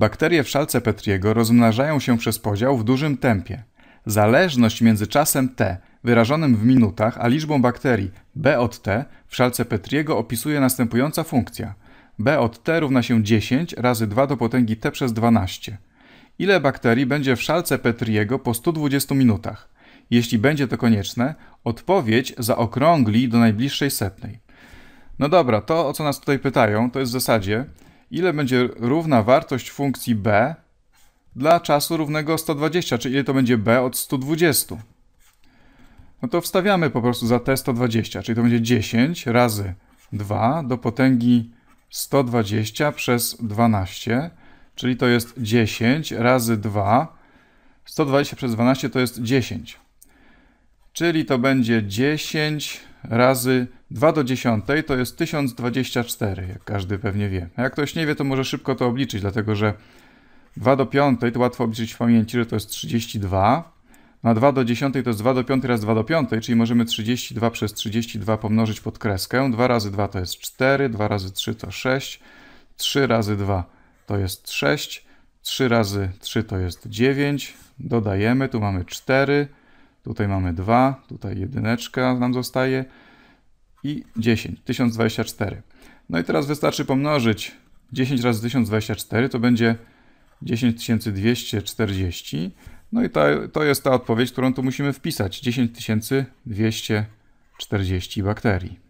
Bakterie w szalce Petriego rozmnażają się przez podział w dużym tempie. Zależność między czasem T wyrażonym w minutach a liczbą bakterii B od T w szalce Petriego opisuje następująca funkcja. B od T równa się 10 razy 2 do potęgi T przez 12. Ile bakterii będzie w szalce Petriego po 120 minutach? Jeśli będzie to konieczne, odpowiedź zaokrągli do najbliższej setnej. No dobra, to o co nas tutaj pytają, to jest w zasadzie ile będzie równa wartość funkcji b dla czasu równego 120, czyli ile to będzie b od 120. No to wstawiamy po prostu za t 120, czyli to będzie 10 razy 2 do potęgi 120 przez 12, czyli to jest 10 razy 2. 120 przez 12 to jest 10 czyli to będzie 10 razy 2 do 10 to jest 1024, jak każdy pewnie wie. A jak ktoś nie wie, to może szybko to obliczyć, dlatego że 2 do 5 to łatwo obliczyć w pamięci, że to jest 32. Na 2 do 10 to jest 2 do 5 razy 2 do 5, czyli możemy 32 przez 32 pomnożyć pod kreskę. 2 razy 2 to jest 4, 2 razy 3 to 6, 3 razy 2 to jest 6, 3 razy 3 to jest 9, dodajemy, tu mamy 4, Tutaj mamy 2, tutaj jedyneczka nam zostaje i 10, 1024. No i teraz wystarczy pomnożyć 10 razy 1024 to będzie 10240. No i to, to jest ta odpowiedź, którą tu musimy wpisać. 10240 bakterii.